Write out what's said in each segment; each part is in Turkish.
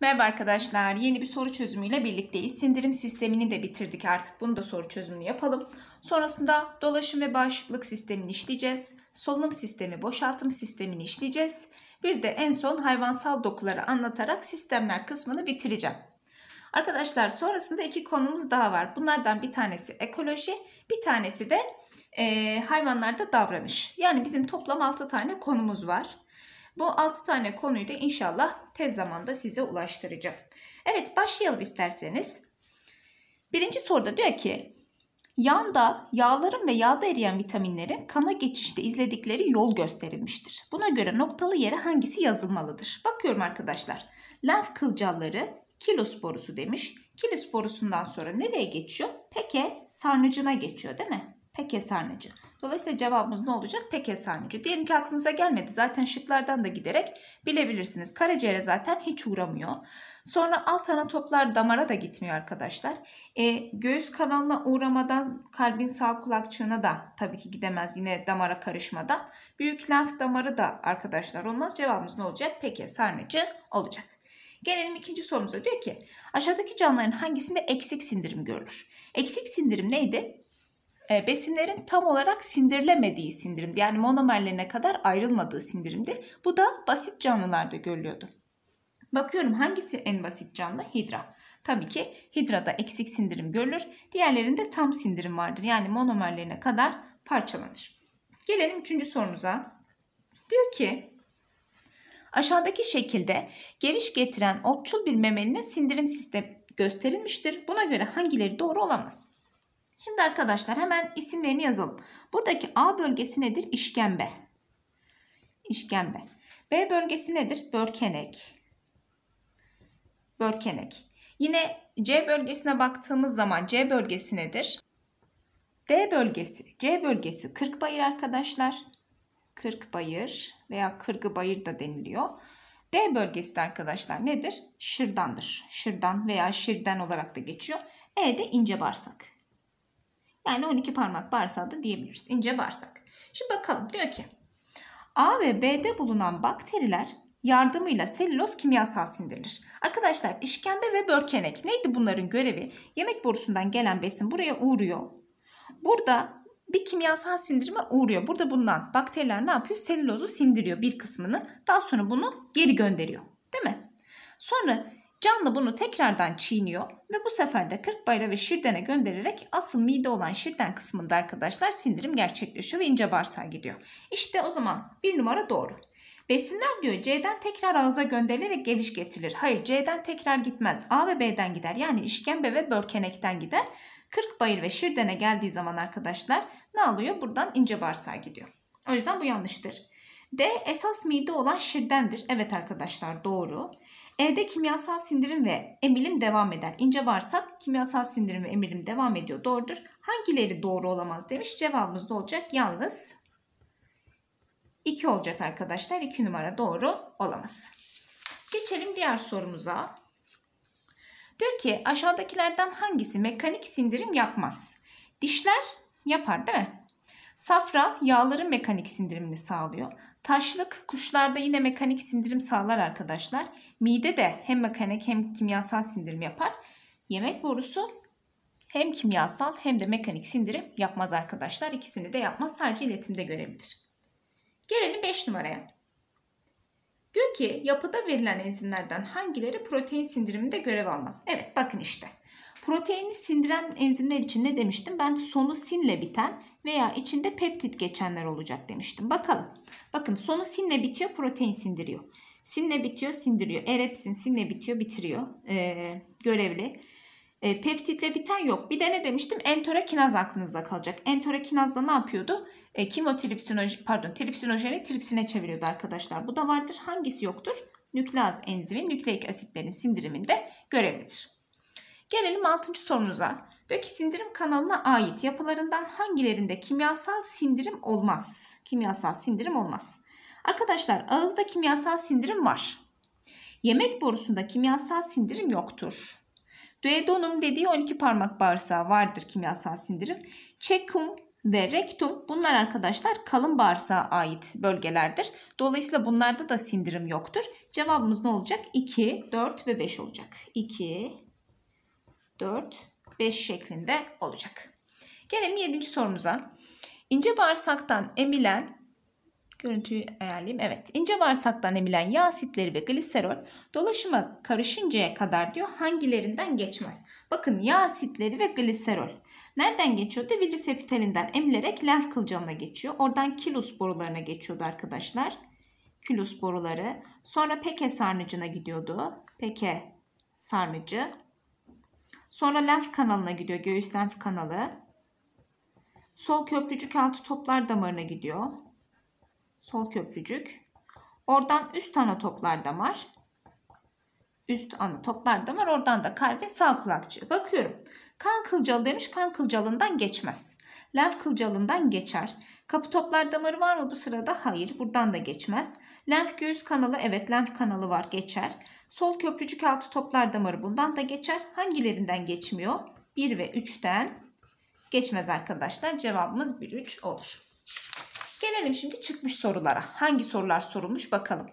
Merhaba arkadaşlar. Yeni bir soru çözümüyle birlikteyiz. Sindirim sistemini de bitirdik artık. Bunu da soru çözümünü yapalım. Sonrasında dolaşım ve bağışıklık sistemini işleyeceğiz. Solunum sistemi, boşaltım sistemini işleyeceğiz. Bir de en son hayvansal dokuları anlatarak sistemler kısmını bitireceğim. Arkadaşlar sonrasında iki konumuz daha var. Bunlardan bir tanesi ekoloji, bir tanesi de e, hayvanlarda davranış. Yani bizim toplam 6 tane konumuz var. Bu 6 tane konuyu da inşallah tez zamanda size ulaştıracağım. Evet başlayalım isterseniz. Birinci soruda diyor ki Yanda yağların ve yağda eriyen vitaminlerin kana geçişte izledikleri yol gösterilmiştir. Buna göre noktalı yere hangisi yazılmalıdır? Bakıyorum arkadaşlar. Lenf kılcalları kilosporusu demiş. kilosporusundan sonra nereye geçiyor? Peke sarnıcına geçiyor değil mi? Pekes harneci. Dolayısıyla cevabımız ne olacak? Pekes harneci. Diyelim ki aklınıza gelmedi. Zaten şıklardan da giderek bilebilirsiniz. Karaciğere zaten hiç uğramıyor. Sonra alt ana toplar damara da gitmiyor arkadaşlar. E, göğüs kanalına uğramadan kalbin sağ kulakçığına da tabii ki gidemez yine damara karışmadan. Büyük lenf damarı da arkadaşlar olmaz. Cevabımız ne olacak? Pekes harneci olacak. Gelelim ikinci sorumuza. Diyor ki aşağıdaki canlıların hangisinde eksik sindirim görülür? Eksik sindirim neydi? Ee, besinlerin tam olarak sindirilemediği sindirim, Yani monomerlerine kadar ayrılmadığı sindirimdir. Bu da basit canlılarda görülüyordu. Bakıyorum hangisi en basit canlı? Hidra. Tabii ki hidrada eksik sindirim görülür. Diğerlerinde tam sindirim vardır. Yani monomerlerine kadar parçalanır. Gelelim üçüncü sorumuza. Diyor ki aşağıdaki şekilde geviş getiren otçul bir memelinin sindirim sistemi gösterilmiştir. Buna göre hangileri doğru olamaz? Şimdi arkadaşlar hemen isimlerini yazalım. Buradaki A bölgesi nedir? İşkembe. İşkembe. B bölgesi nedir? Börkenek. Börkenek. Yine C bölgesine baktığımız zaman C bölgesi nedir? D bölgesi, C bölgesi kırk bayır arkadaşlar. Kırk bayır veya bayır da deniliyor. D bölgesi de arkadaşlar nedir? Şırdandır. Şırdan veya şirden olarak da geçiyor. E de ince bağırsak. Yani 12 parmak bağırsağı da diyebiliriz. İnce bağırsak. Şimdi bakalım diyor ki A ve B'de bulunan bakteriler yardımıyla selüloz kimyasal sindirilir. Arkadaşlar işkembe ve börkenek neydi bunların görevi? Yemek borusundan gelen besin buraya uğruyor. Burada bir kimyasal sindirime uğruyor. Burada bundan bakteriler ne yapıyor? Selülozu sindiriyor bir kısmını. Daha sonra bunu geri gönderiyor. Değil mi? Sonra Canlı bunu tekrardan çiğniyor ve bu sefer de kırkbayra ve şirdene göndererek asıl mide olan şirden kısmında arkadaşlar sindirim gerçekleşiyor ve ince bağırsağa gidiyor. İşte o zaman bir numara doğru. Besinler diyor C'den tekrar ağza gönderilerek geviş getirilir. Hayır C'den tekrar gitmez. A ve B'den gider. Yani işkembe ve börkenekten gider. bayır ve şirdene geldiği zaman arkadaşlar ne alıyor? Buradan ince bağırsağa gidiyor. O yüzden bu yanlıştır. D esas mide olan şirdendir. Evet arkadaşlar doğru. E'de kimyasal sindirim ve emilim devam eder. İnce bağırsak kimyasal sindirim ve emilim devam ediyor. Doğrudur. Hangileri doğru olamaz demiş. Cevabımız da olacak yalnız 2 olacak arkadaşlar. 2 numara doğru olamaz. Geçelim diğer sorumuza. Diyor ki aşağıdakilerden hangisi mekanik sindirim yapmaz? Dişler yapar değil mi? Safra yağların mekanik sindirimini sağlıyor. Taşlık kuşlarda yine mekanik sindirim sağlar arkadaşlar. Mide de hem mekanik hem kimyasal sindirim yapar. Yemek borusu hem kimyasal hem de mekanik sindirim yapmaz arkadaşlar. İkisini de yapmaz. Sadece iletimde görebilir. Gelelim 5 numaraya. Diyor ki yapıda verilen enzimlerden hangileri protein sindiriminde görev almaz? Evet bakın işte. Proteini sindiren enzimler için ne demiştim? Ben sonu sinle biten veya içinde peptit geçenler olacak demiştim. Bakalım. Bakın sonu sinle bitiyor protein sindiriyor. Sinle bitiyor sindiriyor. Erepsin sinle bitiyor bitiriyor. Ee, görevli. E, peptitle biten yok. Bir de ne demiştim? Enterokinaz aklınızda kalacak. Enterokinaz da ne yapıyordu? E, kimotilipsinojen, pardon, tilipsinojeni tripsine çeviriyordu arkadaşlar. Bu da vardır. Hangisi yoktur? Nükleaz enzimin nükleik asitlerin sindiriminde görevlidir. Gelelim 6. sorumuza. Diyor ki sindirim kanalına ait yapılarından hangilerinde kimyasal sindirim olmaz? Kimyasal sindirim olmaz. Arkadaşlar ağızda kimyasal sindirim var. Yemek borusunda kimyasal sindirim yoktur. Duodenum dediği 12 parmak bağırsağı vardır kimyasal sindirim. Çekum ve rektum bunlar arkadaşlar kalın bağırsağa ait bölgelerdir. Dolayısıyla bunlarda da sindirim yoktur. Cevabımız ne olacak? 2, 4 ve 5 olacak. 2, 4, 5 şeklinde olacak. Gelelim 7. sorumuza. İnce bağırsaktan emilen görüntüyü ayarlayayım. Evet ince bağırsaktan emilen yağ asitleri ve gliserol dolaşıma karışıncaya kadar diyor hangilerinden geçmez. Bakın yağ asitleri ve gliserol. Nereden geçiyordu? Villus epitelinden emilerek lenf kılcalına geçiyor. Oradan kilus borularına geçiyordu arkadaşlar. Kilus boruları. Sonra peke sarnıcına gidiyordu. Peke sarnıcı. Sonra lenf kanalına gidiyor. Göğüs lenf kanalı. Sol köprücük altı toplar damarına gidiyor. Sol köprücük. Oradan üst ana toplar damar. Üst ana toplar damar. Oradan da kalbe sağ kulakçı. Bakıyorum. Kan kılcalı demiş. Kan kılcalından geçmez. Lenf kılcalından geçer. Kaputoplar damarı var mı bu sırada? Hayır. Buradan da geçmez. Lenf göğüs kanalı evet lenf kanalı var geçer. Sol köprücük altı toplar damarı bundan da geçer. Hangilerinden geçmiyor? 1 ve 3'ten geçmez arkadaşlar. Cevabımız 1-3 olur. Gelelim şimdi çıkmış sorulara. Hangi sorular sorulmuş bakalım.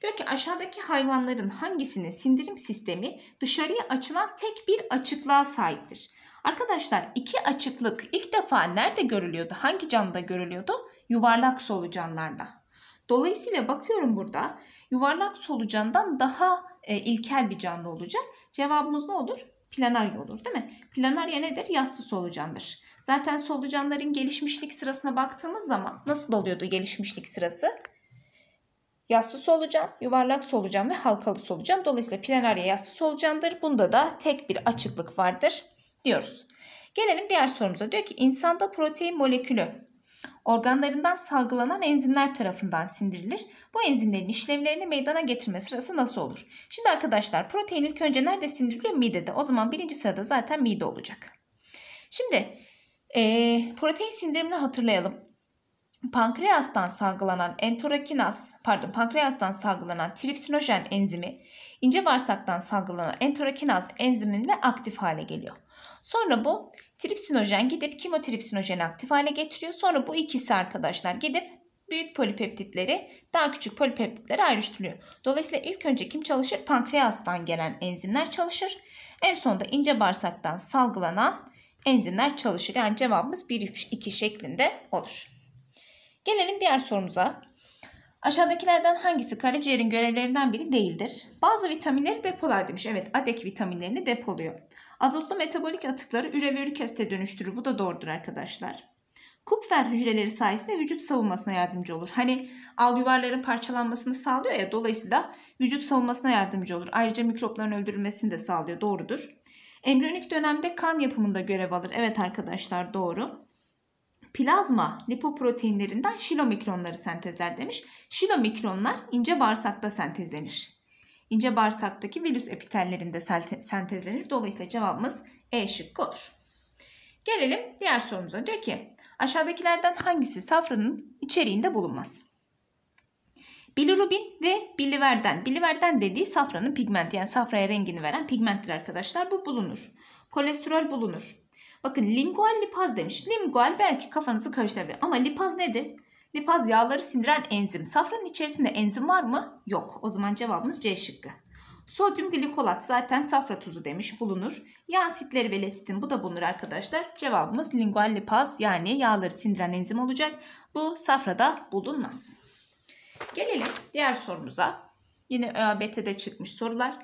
Diyor ki aşağıdaki hayvanların hangisinin sindirim sistemi dışarıya açılan tek bir açıklığa sahiptir? Arkadaşlar iki açıklık ilk defa nerede görülüyordu? Hangi canlıda görülüyordu? Yuvarlak solucanlarda. Dolayısıyla bakıyorum burada yuvarlak solucandan daha e, ilkel bir canlı olacak. Cevabımız ne olur? Planarya olur değil mi? Planarya nedir? Yassı solucandır. Zaten solucanların gelişmişlik sırasına baktığımız zaman nasıl oluyordu gelişmişlik sırası? Yassı solucan, yuvarlak solucan ve halkalı solucan. Dolayısıyla planarya yassı solucandır. Bunda da tek bir açıklık vardır diyoruz. Gelelim diğer sorumuza. Diyor ki insanda protein molekülü organlarından salgılanan enzimler tarafından sindirilir. Bu enzimlerin işlevlerini meydana getirme sırası nasıl olur? Şimdi arkadaşlar protein ilk önce nerede sindiriliyor? Midede. O zaman birinci sırada zaten mide olacak. Şimdi e, protein sindirimini hatırlayalım. Pankreastan salgılanan enterokinaz, pardon pankreastan salgılanan tripsinojen enzimi ince bağırsaktan salgılanan enterokinaz enzimiyle aktif hale geliyor. Sonra bu tripsinojen gidip kemotripsinojeni aktif hale getiriyor. Sonra bu ikisi arkadaşlar gidip büyük polipeptitleri daha küçük polipeptitlere ayrıştırıyor. Dolayısıyla ilk önce kim çalışır? Pankreastan gelen enzimler çalışır. En sonunda ince bağırsaktan salgılanan enzimler çalışır. Yani cevabımız 1-3-2 şeklinde olur. Gelelim diğer sorumuza. Aşağıdakilerden hangisi karaciğerin görevlerinden biri değildir? Bazı vitaminleri depolar demiş. Evet adek vitaminlerini depoluyor. Azotlu metabolik atıkları üre ve ürik asite dönüştürür. Bu da doğrudur arkadaşlar. Kupfer hücreleri sayesinde vücut savunmasına yardımcı olur. Hani al parçalanmasını sağlıyor ya dolayısıyla vücut savunmasına yardımcı olur. Ayrıca mikropların öldürülmesini de sağlıyor. Doğrudur. Embriyonik dönemde kan yapımında görev alır. Evet arkadaşlar doğru plazma lipoproteinlerinden şilomikronları sentezler demiş. Şilomikronlar ince bağırsakta sentezlenir. İnce bağırsaktaki virüs epitellerinde sentezlenir. Dolayısıyla cevabımız E şıkkı olur. Gelelim diğer sorumuza. Diyor ki aşağıdakilerden hangisi safranın içeriğinde bulunmaz? Bilirubin ve biliverden. Biliverden dediği safranın pigmenti yani safraya rengini veren pigmenttir arkadaşlar. Bu bulunur. Kolesterol bulunur. Bakın lingual lipaz demiş. Lingual belki kafanızı karıştırabilir ama lipaz nedir? Lipaz yağları sindiren enzim. Safranın içerisinde enzim var mı? Yok. O zaman cevabımız C şıkkı. Sodyum glikolat zaten safra tuzu demiş bulunur. Yağ asitleri ve lesitin bu da bulunur arkadaşlar. Cevabımız lingual lipaz yani yağları sindiren enzim olacak. Bu safrada bulunmaz. Gelelim diğer sorumuza. Yine ÖABT'de e, çıkmış sorular.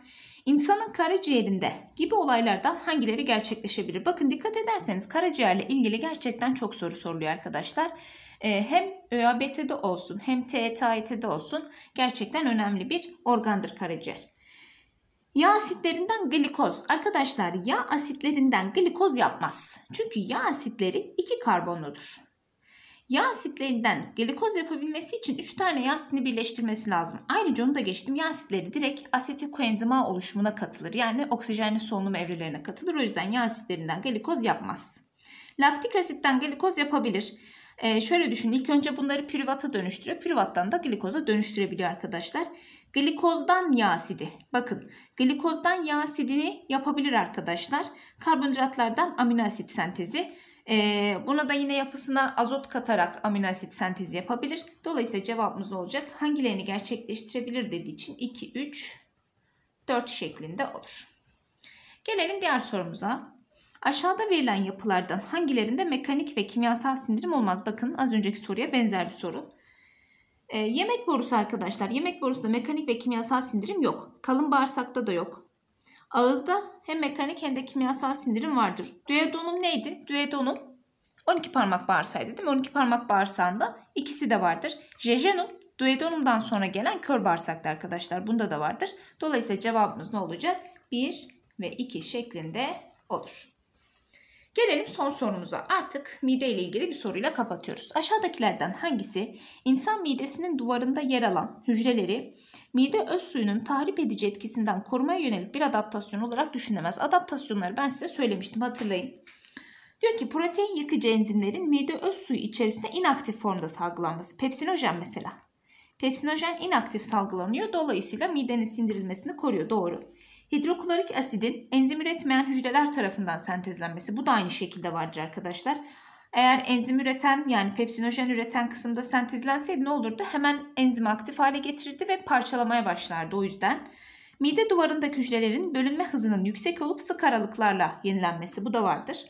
İnsanın karaciğerinde gibi olaylardan hangileri gerçekleşebilir? Bakın dikkat ederseniz karaciğerle ilgili gerçekten çok soru soruluyor arkadaşlar. Ee, hem ÖABT'de olsun hem TETAET'de olsun gerçekten önemli bir organdır karaciğer. Yağ asitlerinden glikoz. Arkadaşlar yağ asitlerinden glikoz yapmaz. Çünkü yağ asitleri iki karbonludur. Yağ asitlerinden glikoz yapabilmesi için 3 tane yağ asitini birleştirmesi lazım. Ayrıca onu da geçtim. Yağ asitleri direkt asetil koenzima oluşumuna katılır. Yani oksijenli solunum evrelerine katılır. O yüzden yağ asitlerinden glikoz yapmaz. Laktik asitten glikoz yapabilir. Ee, şöyle düşünün ilk önce bunları pürivata dönüştürüyor. Pürivattan da glikoza dönüştürebiliyor arkadaşlar. Glikozdan yağ asidi. Bakın glikozdan yağ asidini yapabilir arkadaşlar. Karbonhidratlardan amino asit sentezi. Ee, buna da yine yapısına azot katarak amino asit sentezi yapabilir. Dolayısıyla cevabımız olacak. Hangilerini gerçekleştirebilir dediği için 2, 3, 4 şeklinde olur. Gelelim diğer sorumuza. Aşağıda verilen yapılardan hangilerinde mekanik ve kimyasal sindirim olmaz? Bakın az önceki soruya benzer bir soru. E, yemek borusu arkadaşlar. Yemek borusunda mekanik ve kimyasal sindirim yok. Kalın bağırsakta da yok. Ağızda hem mekanik hem de kimyasal sindirim vardır. Duodenum neydi? Duodenum 12 parmak bağırsağıydı değil mi? 12 parmak bağırsağında ikisi de vardır. Jejenum duodenumdan sonra gelen kör bağırsakta arkadaşlar. Bunda da vardır. Dolayısıyla cevabımız ne olacak? 1 ve 2 şeklinde olur. Gelelim son sorumuza. Artık mide ile ilgili bir soruyla kapatıyoruz. Aşağıdakilerden hangisi insan midesinin duvarında yer alan hücreleri mide öz suyunun tahrip edici etkisinden korumaya yönelik bir adaptasyon olarak düşünemez? Adaptasyonları ben size söylemiştim hatırlayın. Diyor ki protein yıkıcı enzimlerin mide öz suyu içerisinde inaktif formda salgılanması. Pepsinojen mesela. Pepsinojen inaktif salgılanıyor. Dolayısıyla midenin sindirilmesini koruyor. Doğru. Hidroklorik asidin enzim üretmeyen hücreler tarafından sentezlenmesi. Bu da aynı şekilde vardır arkadaşlar. Eğer enzim üreten yani pepsinojen üreten kısımda sentezlenseydi ne olurdu? Hemen enzim aktif hale getirirdi ve parçalamaya başlardı o yüzden. Mide duvarındaki hücrelerin bölünme hızının yüksek olup sık aralıklarla yenilenmesi bu da vardır.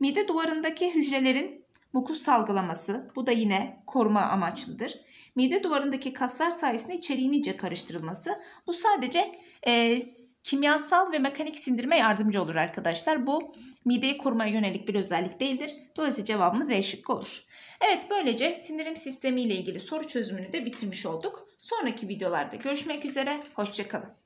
Mide duvarındaki hücrelerin mukus salgılaması bu da yine koruma amaçlıdır. Mide duvarındaki kaslar sayesinde içeriğin iyice karıştırılması bu sadece e, kimyasal ve mekanik sindirime yardımcı olur arkadaşlar. Bu mideyi korumaya yönelik bir özellik değildir. Dolayısıyla cevabımız E şıkkı olur. Evet böylece sindirim sistemi ile ilgili soru çözümünü de bitirmiş olduk. Sonraki videolarda görüşmek üzere. Hoşçakalın.